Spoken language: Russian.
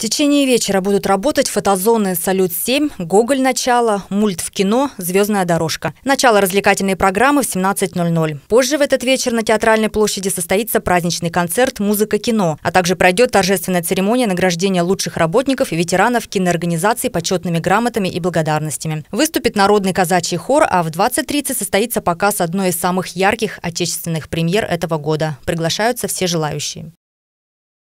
В течение вечера будут работать фотозоны «Салют-7», «Гоголь. Начало», «Мульт в кино», «Звездная дорожка». Начало развлекательной программы в 17.00. Позже в этот вечер на Театральной площади состоится праздничный концерт «Музыка-кино», а также пройдет торжественная церемония награждения лучших работников и ветеранов киноорганизации почетными грамотами и благодарностями. Выступит народный казачий хор, а в 20.30 состоится показ одной из самых ярких отечественных премьер этого года. Приглашаются все желающие.